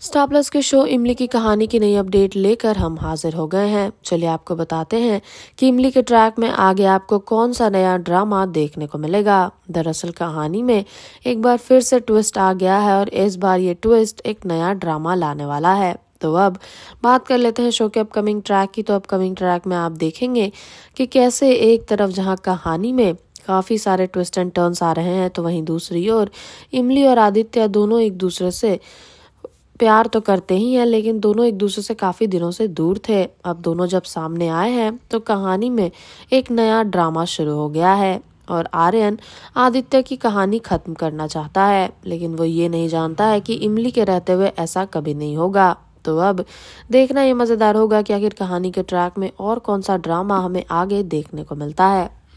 star plus के show इमली की कहानी की नई अपडेट लेकर हम हाजिर हो गए हैं चलिए आपको बताते हैं कि इमली के ट्रैक में आगे आपको कौन सा नया ड्रामा देखने को मिलेगा दरअसल कहानी में एक बार फिर से ट्विस्ट आ गया है और इस बार ये ट्विस्ट एक नया ड्रामा लाने वाला है तो अब बात कर लेते हैं शो के अपकमिंग ट्रैक की तो अपकमिंग ट्रैक में आप देखेंगे कि कैसे एक तरफ जहाँ कहानी में काफ़ी सारे ट्विस्ट एंड टर्न्स आ रहे हैं तो वहीं दूसरी ओर इमली और आदित्य दोनों एक दूसरे से प्यार तो करते ही हैं लेकिन दोनों एक दूसरे से काफ़ी दिनों से दूर थे अब दोनों जब सामने आए हैं तो कहानी में एक नया ड्रामा शुरू हो गया है और आर्यन आदित्य की कहानी खत्म करना चाहता है लेकिन वो ये नहीं जानता है कि इमली के रहते हुए ऐसा कभी नहीं होगा तो अब देखना ये मज़ेदार होगा कि आखिर कहानी के ट्रैक में और कौन सा ड्रामा हमें आगे देखने को मिलता है